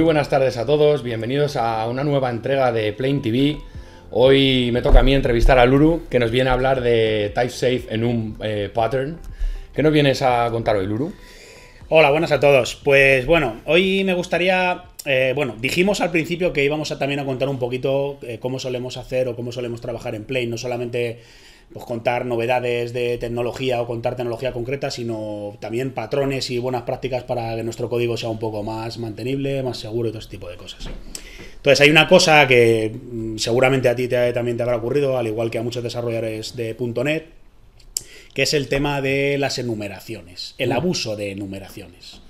Muy buenas tardes a todos, bienvenidos a una nueva entrega de plane TV. Hoy me toca a mí entrevistar a Luru, que nos viene a hablar de TypeSafe en un eh, pattern. ¿Qué nos vienes a contar hoy, Luru? Hola, buenas a todos. Pues bueno, hoy me gustaría. Eh, bueno, dijimos al principio que íbamos a también a contar un poquito eh, cómo solemos hacer o cómo solemos trabajar en Play, no solamente pues contar novedades de tecnología o contar tecnología concreta, sino también patrones y buenas prácticas para que nuestro código sea un poco más mantenible, más seguro y todo ese tipo de cosas. Entonces hay una cosa que mm, seguramente a ti también te habrá ocurrido, al igual que a muchos desarrolladores de .NET, que es el tema de las enumeraciones, el mm. abuso de enumeraciones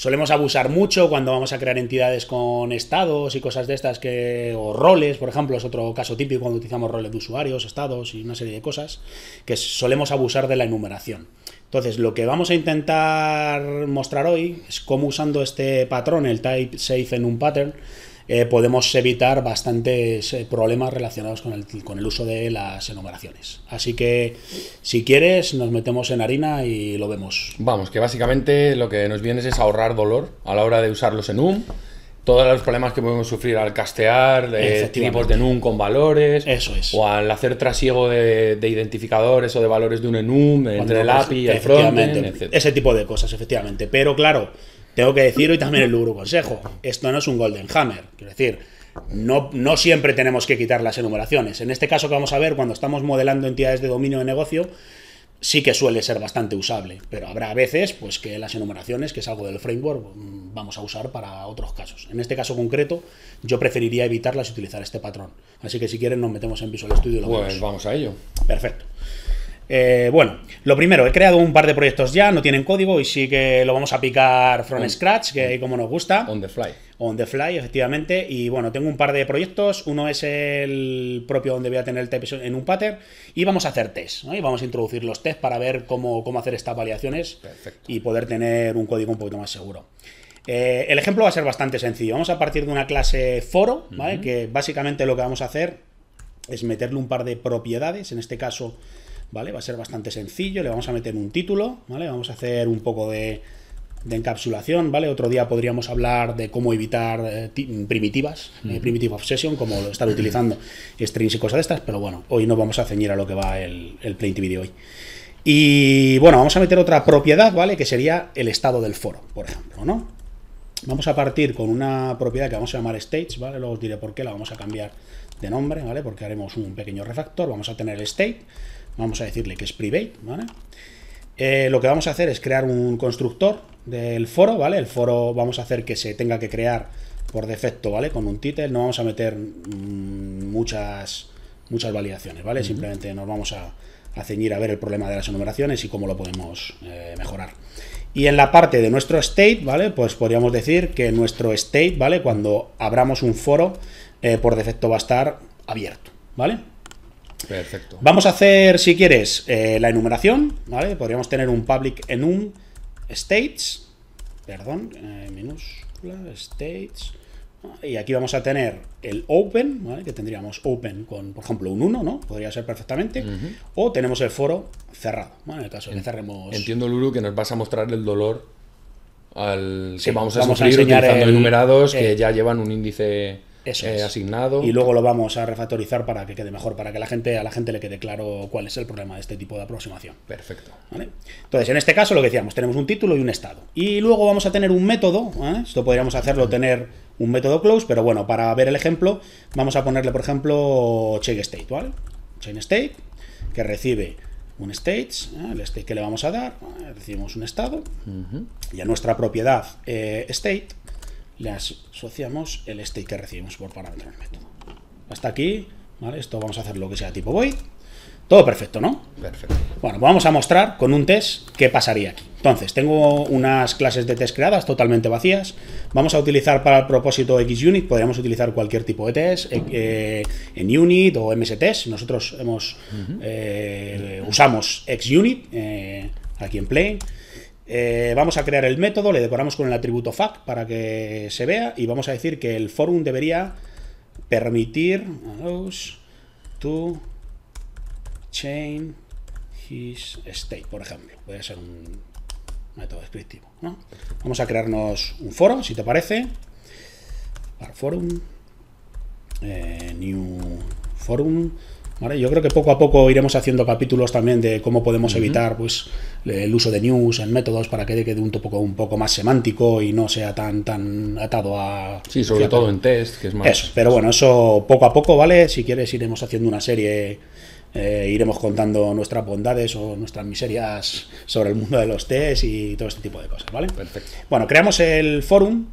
solemos abusar mucho cuando vamos a crear entidades con estados y cosas de estas que o roles, por ejemplo, es otro caso típico cuando utilizamos roles de usuarios, estados y una serie de cosas que solemos abusar de la enumeración. Entonces, lo que vamos a intentar mostrar hoy es cómo usando este patrón, el type safe en un pattern, eh, podemos evitar bastantes eh, problemas relacionados con el, con el uso de las enumeraciones. Así que, si quieres, nos metemos en harina y lo vemos. Vamos, que básicamente lo que nos viene es ahorrar dolor a la hora de usar los enum todos los problemas que podemos sufrir al castear, de eh, tipos de enum con valores, Eso es. o al hacer trasiego de, identificadores o de valores de un enum entre el API y el frontend, etc. Ese tipo de cosas, efectivamente. Pero claro, tengo que decir y también el duro consejo. Esto no es un Golden Hammer. Quiero decir, no, siempre tenemos que quitar las enumeraciones. En este caso que vamos a ver, cuando estamos modelando entidades de dominio de negocio, sí que suele ser bastante usable, pero habrá veces pues que las enumeraciones, que es algo del framework, mm, vamos a usar para otros casos. En este caso concreto, yo preferiría evitarlas y utilizar este patrón. Así que si quieren nos metemos en Visual Studio lo Pues vamos a ello. Perfecto. Eh, bueno, lo primero, he creado un par de proyectos ya, no tienen código y sí que lo vamos a picar from scratch, que como nos gusta. On the fly. On the fly, efectivamente. Y bueno, tengo un par de proyectos. Uno es el propio donde voy a tener el test en un pattern. Y vamos a hacer test, Y vamos a introducir los test para ver cómo, hacer estas variaciones y poder tener un código un poquito más seguro. Eh, el ejemplo va a ser bastante sencillo. Vamos a partir de una clase foro, Que básicamente lo que vamos a hacer es meterle un par de propiedades. En este caso ¿vale? Va a ser bastante sencillo, le vamos a meter un título, ¿vale? Vamos a hacer un poco de, encapsulación, ¿vale? Otro día podríamos hablar de cómo evitar eh, primitivas, eh, primitive obsession, como estar utilizando strings y cosas de estas, pero bueno, hoy no vamos a ceñir a lo que va el, el TV de hoy. Y bueno, vamos a meter otra propiedad, ¿vale? Que sería el estado del foro, por ejemplo, ¿no? Vamos a partir con una propiedad que vamos a llamar states, ¿vale? Luego os diré por qué la vamos a cambiar de nombre, ¿vale? Porque haremos un pequeño refactor, vamos a tener el state, Vamos a decirle que es private, eh, lo que vamos a hacer es crear un constructor del foro, ¿vale? El foro vamos a hacer que se tenga que crear por defecto, ¿vale? Con un title, no vamos a meter mm, muchas, muchas validaciones, ¿vale? Simplemente nos vamos a, ceñir a ver el problema de las enumeraciones y cómo lo podemos eh, mejorar. Y en la parte de nuestro state, ¿vale? Pues podríamos decir que nuestro state, ¿vale? Cuando abramos un foro, eh, por defecto va a estar abierto, ¿vale? Perfecto. Vamos a hacer, si quieres, eh, la enumeración, ¿vale? Podríamos tener un public enum states, perdón, en eh, minúscula, states, y aquí vamos a tener el open, ¿vale? que tendríamos open con, por ejemplo, un 1, ¿no? Podría ser perfectamente. O tenemos el foro cerrado, en el caso que cerremos... Entiendo, Lulu, que nos vas a mostrar el dolor al que vamos a vamos utilizando enumerados que ya llevan un índice eso eh, es. asignado. Y luego lo vamos a refactorizar para que quede mejor, para que la gente, a la gente le quede claro cuál es el problema de este tipo de aproximación. Perfecto. Entonces, en este caso, lo que decíamos, tenemos un título y un estado. Y luego vamos a tener un método. ¿eh? Esto podríamos hacerlo tener un método close, pero bueno, para ver el ejemplo, vamos a ponerle, por ejemplo, check state, ¿vale? Chain state, que recibe un state. ¿eh? el state que le vamos a dar, recibimos un estado, y a nuestra propiedad state le asociamos el state que recibimos por parámetro del método. Hasta aquí, ¿vale? Esto vamos a hacer lo que sea tipo void. Todo perfecto, ¿no? Perfecto. Bueno, vamos a mostrar con un test qué pasaría aquí. Entonces, tengo unas clases de test creadas totalmente vacías. Vamos a utilizar para el propósito XUnit, podríamos utilizar cualquier tipo de test, eh, eh, en unit o MSTest. Nosotros hemos, eh, usamos XUnit aquí en Play. Eh, vamos a crear el método, le decoramos con el atributo fac para que se vea y vamos a decir que el forum debería permitir his state, por ejemplo. Puede ser un método descriptivo. Vamos a crearnos un foro, si te parece. Para forum. Eh, new forum. Yo creo que poco a poco iremos haciendo capítulos también de cómo podemos evitar pues, el uso de news en métodos para que quede un poco, un poco más semántico y no sea tan, tan atado a... Sí, sobre todo en test, que es más... Eso, pero bueno, eso poco a poco, ¿vale? Si quieres iremos haciendo una serie... Eh, iremos contando nuestras bondades o nuestras miserias sobre el mundo de los test y todo este tipo de cosas, ¿vale? Perfecto. Bueno, creamos el forum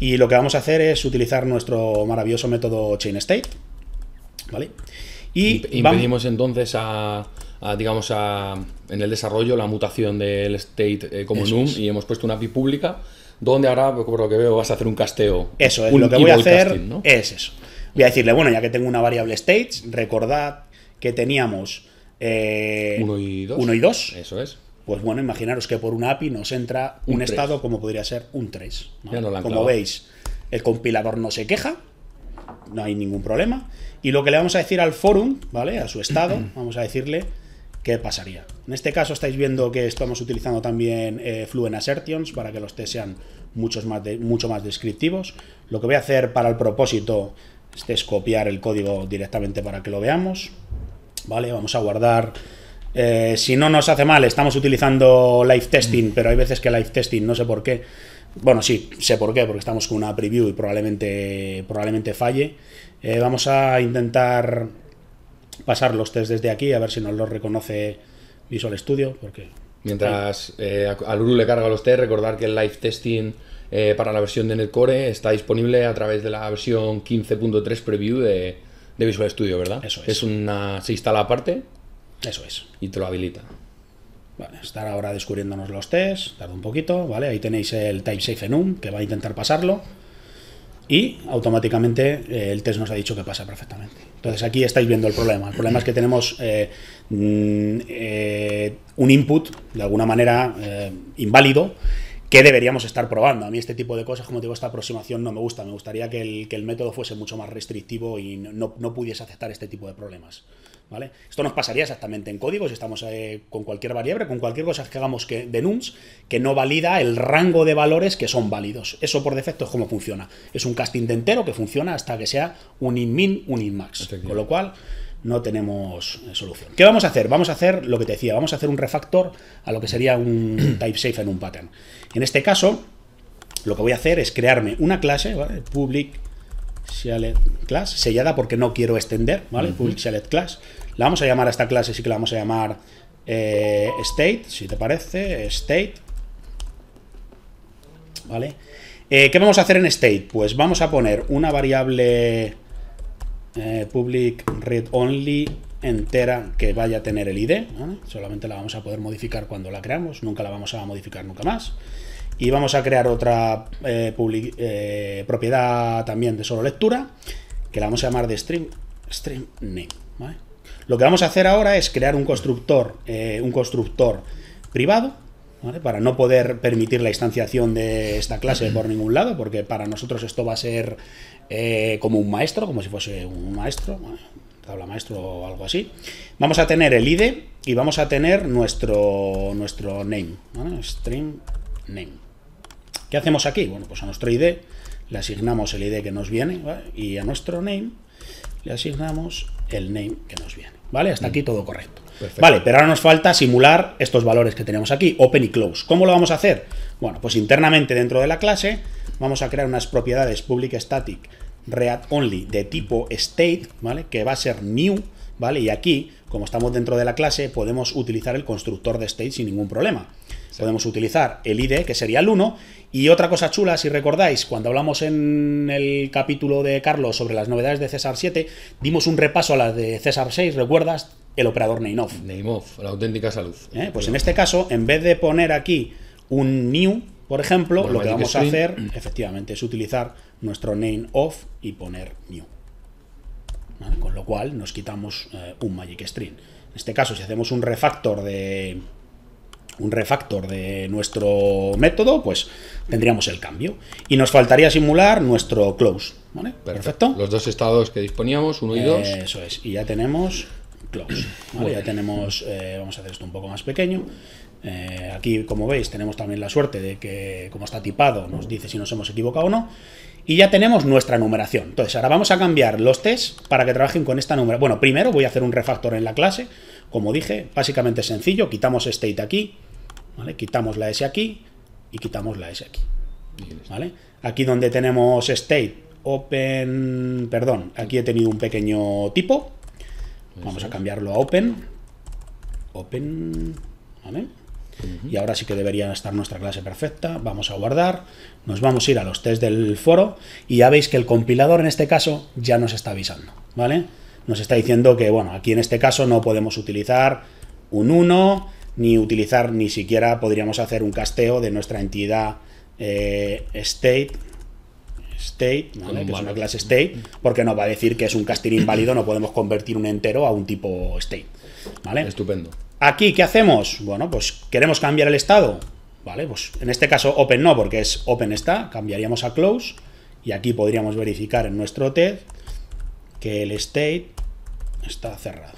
y lo que vamos a hacer es utilizar nuestro maravilloso método chain state, ¿vale? vale y impedimos entonces a, digamos, a, en el desarrollo la mutación del state eh, como num y hemos puesto una API pública donde ahora, por lo que veo, vas a hacer un casteo. Eso es, lo que voy a hacer es eso. Voy a decirle, bueno, ya que tengo una variable state, recordad que teníamos 1 eh, y 2. Eso es. Pues bueno, imaginaros que por una API nos entra un, estado como podría ser un 3. Como veis, el compilador no se queja, no hay ningún problema. Y lo que le vamos a decir al forum, ¿vale? A su estado, vamos a decirle qué pasaría. En este caso estáis viendo que estamos utilizando también eh, Fluent Assertions para que los test sean muchos más mucho más descriptivos. Lo que voy a hacer para el propósito es copiar el código directamente para que lo veamos. Vale, vamos a guardar... Eh, si no nos hace mal, estamos utilizando live testing, pero hay veces que live testing, no sé por qué. Bueno, sí, sé por qué, porque estamos con una preview y probablemente, probablemente falle. Eh, vamos a intentar pasar los test desde aquí, a ver si nos los reconoce Visual Studio, porque... Mientras eh, le carga los test, recordar que el live testing eh, para la versión de Netcore está disponible a través de la versión 15.3 preview de, Visual Studio, ¿verdad? Eso es. una, se instala aparte. Eso es. Y te lo habilita. Vale, estar ahora descubriéndonos los tests, tarda un poquito, ¿vale? Ahí tenéis el TimeSafe que va a intentar pasarlo y automáticamente eh, el test nos ha dicho que pasa perfectamente. Entonces aquí estáis viendo el problema. El problema es que tenemos eh, mm, eh, un input de alguna manera inválido que deberíamos estar probando. A mí este tipo de cosas, como digo, esta aproximación no me gusta. Me gustaría que el, método fuese mucho más restrictivo y no, no pudiese aceptar este tipo de problemas. Esto nos pasaría exactamente en código si estamos eh, con cualquier variable, con cualquier cosa que hagamos que, de nums, que no valida el rango de valores que son válidos. Eso por defecto es como funciona. Es un casting de entero que funciona hasta que sea un inmin, un inmax. Con lo cual no tenemos eh, solución. ¿Qué vamos a hacer? Vamos a hacer lo que te decía, vamos a hacer un refactor a lo que sería un type safe en un pattern. En este caso, lo que voy a hacer es crearme una clase, public Shalet class, sellada porque no quiero extender, ¿vale? Public Shallet class. La vamos a llamar a esta clase, sí que la vamos a llamar eh, state, si te parece, state. ¿Vale? Eh, ¿Qué vamos a hacer en state? Pues vamos a poner una variable eh, public read only entera que vaya a tener el ID. Solamente la vamos a poder modificar cuando la creamos, nunca la vamos a modificar nunca más y vamos a crear otra eh, eh, propiedad también de solo lectura que la vamos a llamar de stream, name. Lo que vamos a hacer ahora es crear un constructor, eh, un constructor privado para no poder permitir la instanciación de esta clase por ningún lado porque para nosotros esto va a ser como un maestro, como si fuese un maestro. tabla maestro o algo así. Vamos a tener el ID e y vamos a tener nuestro, nuestro name, stream name. ¿Qué hacemos aquí? Bueno, pues a nuestro ID le asignamos el ID que nos viene y a nuestro name le asignamos el name que nos viene. ¿Vale? Hasta aquí todo correcto. Vale, pero ahora nos falta simular estos valores que tenemos aquí, open y close. ¿Cómo lo vamos a hacer? Bueno, pues internamente dentro de la clase vamos a crear unas propiedades public static read only de tipo state, ¿vale? Que va a ser new, ¿vale? Y aquí, como estamos dentro de la clase, podemos utilizar el constructor de state sin ningún problema. Podemos utilizar el ID, que sería el 1. Y otra cosa chula, si recordáis, cuando hablamos en el capítulo de Carlos sobre las novedades de César 7, dimos un repaso a las de César 6, ¿recuerdas? El operador name of la auténtica salud. Eh, pues en este caso, en vez de poner aquí un new, por ejemplo, lo que vamos a hacer, efectivamente, es utilizar nuestro name of y poner new. Con lo cual nos quitamos eh, un magic string. En este caso, si hacemos un refactor de, un refactor de nuestro método, pues tendríamos el cambio. Y nos faltaría simular nuestro close. ¿vale? Perfecto. Los dos estados que disponíamos, uno y dos. Eso es. Y ya tenemos close. Ya tenemos, eh, vamos a hacer esto un poco más pequeño. Eh, aquí, como veis, tenemos también la suerte de que, como está tipado, nos dice si nos hemos equivocado o no. Y ya tenemos nuestra numeración. Entonces, ahora vamos a cambiar los tests para que trabajen con esta numeración. Bueno, primero voy a hacer un refactor en la clase. Como dije, básicamente sencillo. Quitamos state aquí, Quitamos la S aquí y quitamos la S aquí. Aquí donde tenemos state, open, perdón, aquí he tenido un pequeño tipo. Vamos a cambiarlo a open. Open, Y ahora sí que debería estar nuestra clase perfecta. Vamos a guardar, nos vamos a ir a los test del foro y ya veis que el compilador en este caso ya nos está avisando, ¿vale? Nos está diciendo que, bueno, aquí en este caso no podemos utilizar un 1, ni utilizar, ni siquiera podríamos hacer un casteo de nuestra entidad eh, state, state, ¿vale? que es una clase state, porque nos va a decir que es un casting inválido, no podemos convertir un entero a un tipo state. ¿vale? Estupendo. Aquí, ¿qué hacemos? Bueno, pues queremos cambiar el estado. Vale, pues en este caso open no, porque es open está, cambiaríamos a close y aquí podríamos verificar en nuestro test e que el state está cerrado.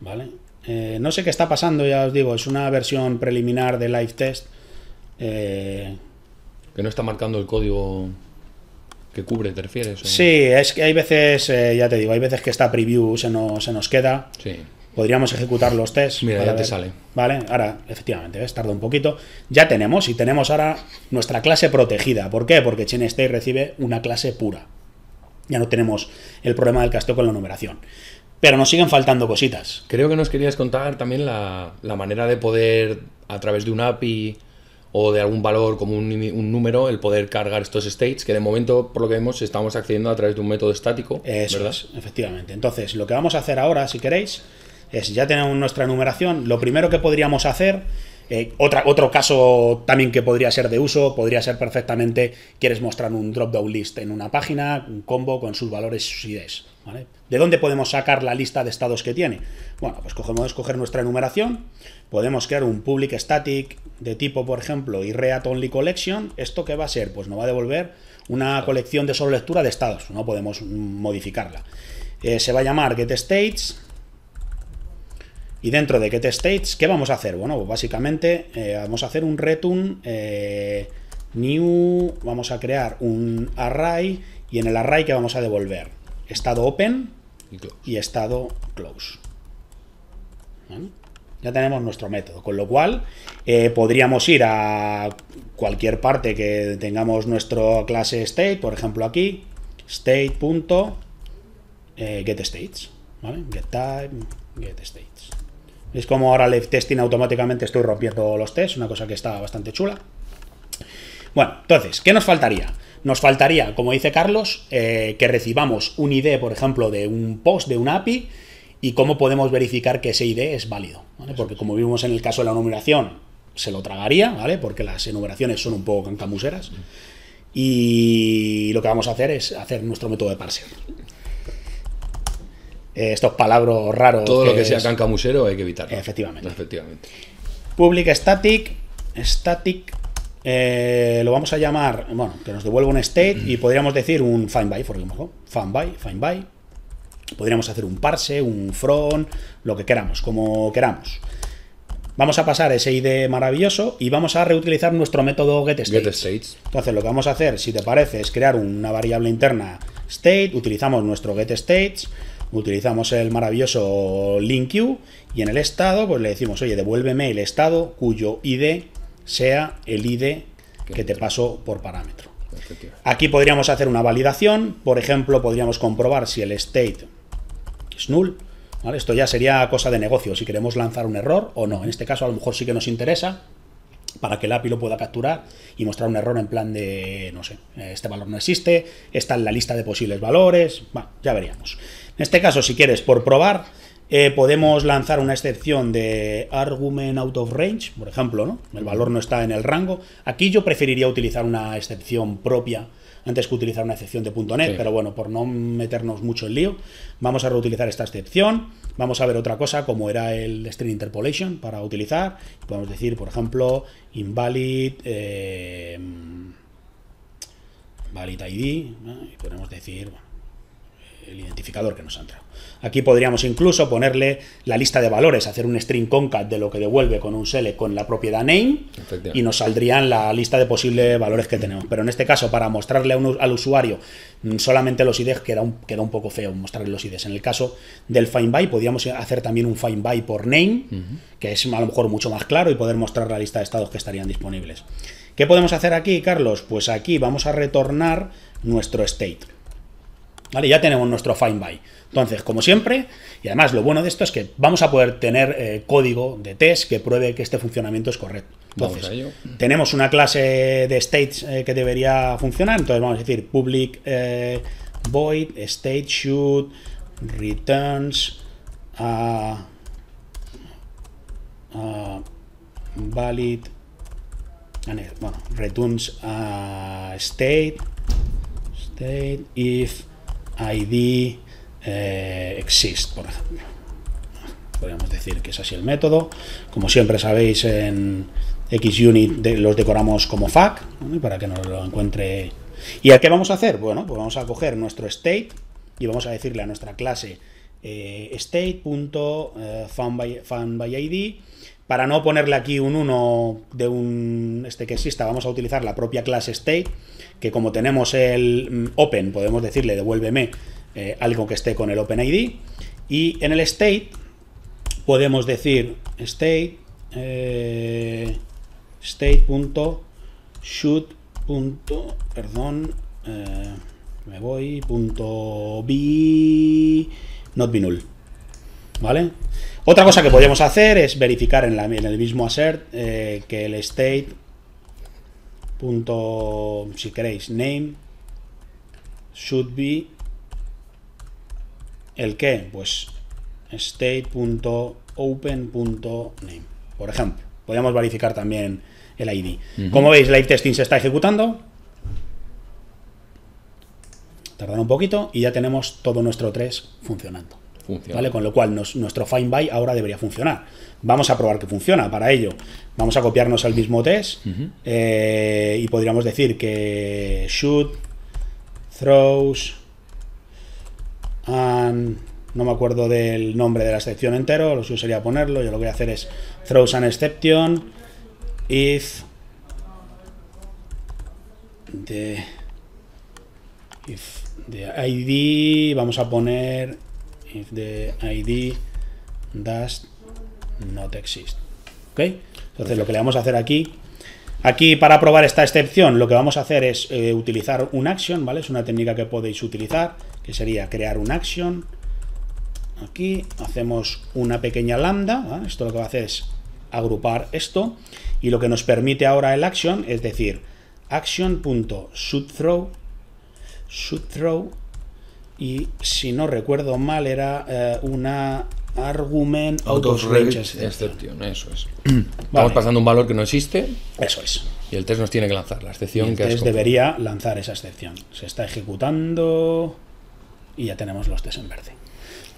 ¿Vale? Eh, no sé qué está pasando, ya os digo, es una versión preliminar de live test. Eh, que no está marcando el código que cubre, ¿te refieres? Sí, es que hay veces, eh, ya te digo, hay veces que esta preview se nos, queda. Sí. Podríamos ejecutar los tests. Mira, ya te sale. Vale, ahora, efectivamente, ¿ves? tarda un poquito. Ya tenemos y tenemos ahora nuestra clase protegida. ¿Por qué? Porque ChainState recibe una clase pura. Ya no tenemos el problema del casteo con la numeración pero nos siguen faltando cositas. Creo que nos querías contar también la, manera de poder, a través de un API o de algún valor como un, número, el poder cargar estos states, que de momento, por lo que vemos, estamos accediendo a través de un método estático. Eso ¿verdad? es, efectivamente. Entonces, lo que vamos a hacer ahora, si queréis, es ya tenemos nuestra numeración. Lo primero que podríamos hacer eh, otra, otro caso también que podría ser de uso, podría ser perfectamente, quieres mostrar un drop-down list en una página, un combo con sus valores y sus ideas. ¿De dónde podemos sacar la lista de estados que tiene? Bueno, pues cogemos escoger nuestra enumeración, podemos crear un public static de tipo, por ejemplo, y only collection. ¿Esto qué va a ser? Pues nos va a devolver una colección de solo lectura de estados, no podemos modificarla. Eh, se va a llamar getStates. Y dentro de getStates, ¿qué vamos a hacer? Bueno, pues básicamente eh, vamos a hacer un return eh, new, vamos a crear un array y en el array que vamos a devolver estado open y, estado close. Ya tenemos nuestro método, con lo cual eh, podríamos ir a cualquier parte que tengamos nuestra clase state, por ejemplo aquí, state.getStates, ¿vale? get states es como ahora le testing automáticamente estoy rompiendo los tests, una cosa que está bastante chula. Bueno, entonces, ¿qué nos faltaría? Nos faltaría, como dice Carlos, eh, que recibamos un ID, por ejemplo, de un post, de una API, y cómo podemos verificar que ese ID es válido. Porque como vimos en el caso de la numeración, se lo tragaría, ¿vale? Porque las enumeraciones son un poco cancamuseras. Y lo que vamos a hacer es hacer nuestro método de parser. Eh, estos palabras raros. Todo lo que sea cancamusero hay que evitarlo. Efectivamente. Efectivamente. Public static, static, eh, lo vamos a llamar, bueno, que nos devuelva un state y podríamos decir un find by, por ejemplo. Find by, find by. Podríamos hacer un parse, un front, lo que queramos, como queramos. Vamos a pasar ese ID maravilloso y vamos a reutilizar nuestro método getStates. Get Entonces lo que vamos a hacer, si te parece, es crear una variable interna state, utilizamos nuestro getStates, utilizamos el maravilloso you y en el estado pues le decimos, oye, devuélveme el estado cuyo ID sea el ID que te paso por parámetro. Aquí podríamos hacer una validación, por ejemplo, podríamos comprobar si el state es null. Esto ya sería cosa de negocio, si queremos lanzar un error o no. En este caso a lo mejor sí que nos interesa para que el API lo pueda capturar y mostrar un error en plan de, no sé, este valor no existe, está en la lista de posibles valores, ya veríamos. En este caso, si quieres, por probar, eh, podemos lanzar una excepción de argument out of range, por ejemplo, ¿no? El valor no está en el rango. Aquí yo preferiría utilizar una excepción propia antes que utilizar una excepción de .NET, pero bueno, por no meternos mucho en lío, vamos a reutilizar esta excepción, vamos a ver otra cosa como era el string interpolation para utilizar, podemos decir, por ejemplo, invalid eh, mm, ID, y podemos decir, bueno, el identificador que nos ha entrado. Aquí podríamos incluso ponerle la lista de valores, hacer un string concat de lo que devuelve con un select con la propiedad name y nos saldrían la lista de posibles valores que tenemos. Pero en este caso, para mostrarle al usuario mm, solamente los IDs, queda un, queda un poco feo mostrarle los IDs. En el caso del find by, podríamos hacer también un find by por name, que es a lo mejor mucho más claro y poder mostrar la lista de estados que estarían disponibles. ¿Qué podemos hacer aquí, Carlos? Pues aquí vamos a retornar nuestro state. ¿Vale? Ya tenemos nuestro Find By. Entonces, como siempre, y además lo bueno de esto es que vamos a poder tener eh, código de test que pruebe que este funcionamiento es correcto. Entonces, tenemos una clase de states eh, que debería funcionar. Entonces, vamos a decir public eh, void state should returns a valid bueno, returns a state state if id eh, exist, por ejemplo. Podríamos decir que es así el método. Como siempre sabéis, en XUnit de, los decoramos como fac, para que nos lo encuentre. ¿Y a qué vamos a hacer? Bueno, pues vamos a coger nuestro state y vamos a decirle a nuestra clase eh, eh Id. Para no ponerle aquí un 1 de un este que exista, vamos a utilizar la propia clase state, que como tenemos el mm, open, podemos decirle devuélveme eh, algo que esté con el open id Y en el state podemos decir state eh, state.shoot. Perdón, eh, me voy. Punto not be null. ¿Vale? Otra cosa que podríamos hacer es verificar en, la, el mismo assert eh, que el state punto, si queréis, name should be el que, pues state.open.name, por ejemplo. Podríamos verificar también el ID. Como veis, live testing se está ejecutando. Tardará un poquito y ya tenemos todo nuestro 3 funcionando. ¿Vale? Con lo cual, nuestro find by ahora debería funcionar. Vamos a probar que funciona. Para ello, vamos a copiarnos al mismo test eh, y podríamos decir que shoot, throws, and. No me acuerdo del nombre de la excepción entero, lo suyo sería ponerlo. Yo lo que voy a hacer es throws an exception if the, if the ID, vamos a poner if the ID does not exist. ¿Ok? Entonces lo que le vamos a hacer aquí, aquí para probar esta excepción, lo que vamos a hacer es eh, utilizar un action, ¿vale? Es una técnica que podéis utilizar, que sería crear un action. Aquí hacemos una pequeña lambda, esto lo que va a hacer es agrupar esto, y lo que nos permite ahora el action, es decir, action.shootThrow, throw y si no recuerdo mal era eh, una argument out, of range eso es. pasando un valor que no existe. Eso es. Y el test nos tiene que lanzar la excepción. que test debería lanzar esa excepción. Se está ejecutando y ya tenemos los test en verde.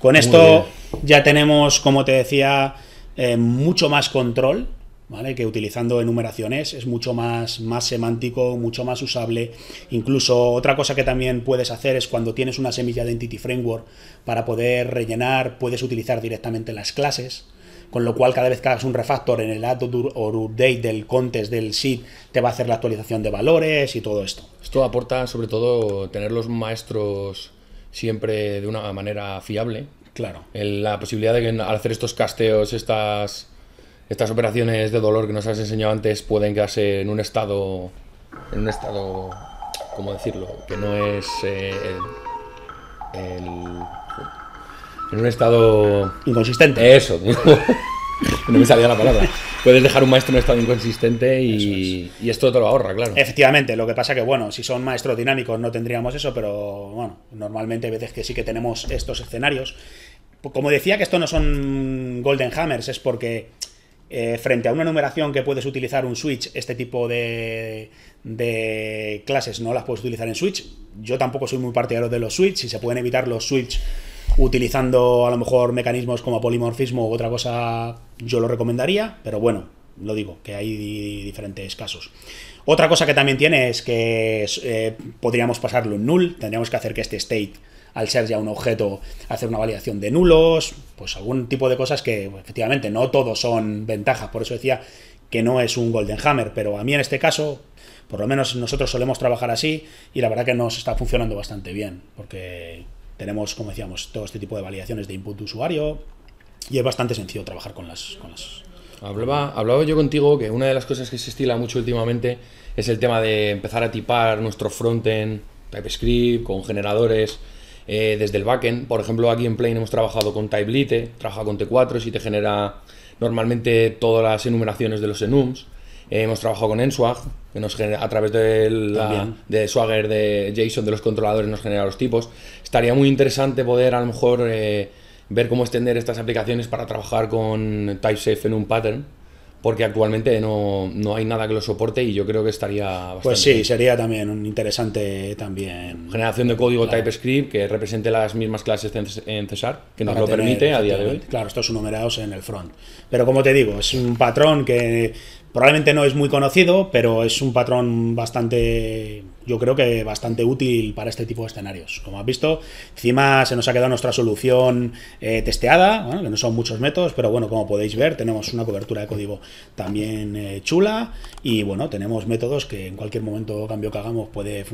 Con esto ya tenemos, como te decía, eh, mucho más control ¿Vale? que utilizando enumeraciones es mucho más, más semántico, mucho más usable. Incluso otra cosa que también puedes hacer es cuando tienes una semilla de Entity Framework para poder rellenar, puedes utilizar directamente las clases. Con lo cual, cada vez que hagas un refactor en el add or update del contest del SID, te va a hacer la actualización de valores y todo esto. Esto aporta, sobre todo, tener los maestros siempre de una manera fiable. Claro. la posibilidad de que al hacer estos casteos, estas estas operaciones de dolor que nos has enseñado antes pueden quedarse en un estado, en un estado, ¿cómo decirlo? Que no es eh, en un estado... Inconsistente. Eso. no me salía la palabra. Puedes dejar un maestro en un estado inconsistente y, esto te lo ahorra, claro. Efectivamente, lo que pasa que, bueno, si son maestros dinámicos no tendríamos eso, pero bueno, normalmente hay veces que sí que tenemos estos escenarios. Como decía que esto no son Golden Hammers, es porque eh, frente a una numeración que puedes utilizar un switch, este tipo de, de, clases no las puedes utilizar en switch. Yo tampoco soy muy partidario de los switch, si se pueden evitar los switch utilizando a lo mejor mecanismos como polimorfismo u otra cosa, yo lo recomendaría, pero bueno, lo digo, que hay diferentes casos. Otra cosa que también tiene es que eh, podríamos pasarlo en null, tendríamos que hacer que este state al ser ya un objeto, hacer una validación de nulos, pues algún tipo de cosas que efectivamente no todos son ventajas. Por eso decía que no es un Golden Hammer, pero a mí en este caso, por lo menos nosotros solemos trabajar así y la verdad que nos está funcionando bastante bien, porque tenemos, como decíamos, todo este tipo de validaciones de input de usuario y es bastante sencillo trabajar con las... hablaba, hablaba yo contigo que una de las cosas que se estila mucho últimamente es el tema de empezar a tipar nuestro frontend, TypeScript, con generadores eh, desde el backend. Por ejemplo, aquí en Plane hemos trabajado con TypeLite, trabaja con T4 y te genera normalmente todas las enumeraciones de los enums. Eh, hemos trabajado con Enswag, que nos genera, a través de, de Swagger de JSON de los controladores nos genera los tipos. Estaría muy interesante poder a lo mejor eh, ver cómo extender estas aplicaciones para trabajar con TypeSafe en un pattern porque actualmente no, hay nada que lo soporte y yo creo que estaría pues bastante Pues sí, sería también un interesante también... Generación de código TypeScript que represente las mismas clases en César, que nos lo permite a día de hoy. Claro, estos numerados en el front. Pero como te digo, es un patrón que probablemente no es muy conocido, pero es un patrón bastante yo creo que bastante útil para este tipo de escenarios. Como has visto, encima se nos ha quedado nuestra solución eh, testeada, que no son muchos métodos, pero bueno, como podéis ver, tenemos una cobertura de código también eh, chula y bueno, tenemos métodos que en cualquier momento cambio que hagamos puede,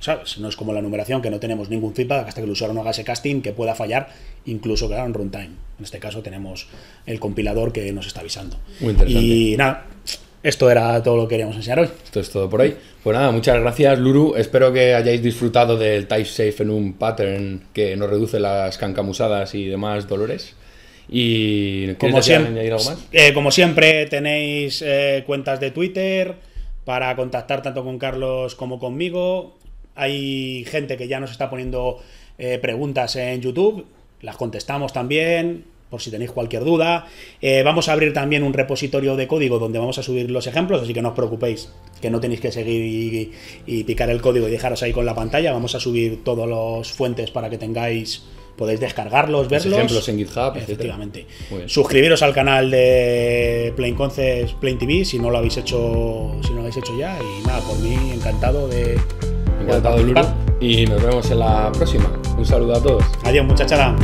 ¿sabes? No es como la numeración, que no tenemos ningún feedback hasta que el usuario no haga ese casting, que pueda fallar incluso, claro, en runtime. En este caso tenemos el compilador que nos está avisando. Muy interesante. Y nada, esto era todo lo que queríamos enseñar hoy. Esto es todo por hoy. Pues nada, muchas gracias, Luru. Espero que hayáis disfrutado del Type Safe en un pattern que nos reduce las cancamusadas y demás dolores. Y como siempre, algo más? Eh, como siempre, tenéis eh, cuentas de Twitter para contactar tanto con Carlos como conmigo. Hay gente que ya nos está poniendo eh, preguntas en YouTube, las contestamos también por si tenéis cualquier duda. Eh, vamos a abrir también un repositorio de código donde vamos a subir los ejemplos, así que no os preocupéis, que no tenéis que seguir y, picar el código y dejaros ahí con la pantalla. Vamos a subir todos los fuentes para que tengáis, podéis descargarlos, verlos. ejemplos en GitHub, efectivamente. Suscribiros al canal de Plain Concepts, Plain TV, si no lo habéis hecho, si no lo habéis hecho ya. Y nada, por mí encantado de encantado, de Lula. Y nos vemos en la próxima. Un saludo a todos. Adiós, muchachada.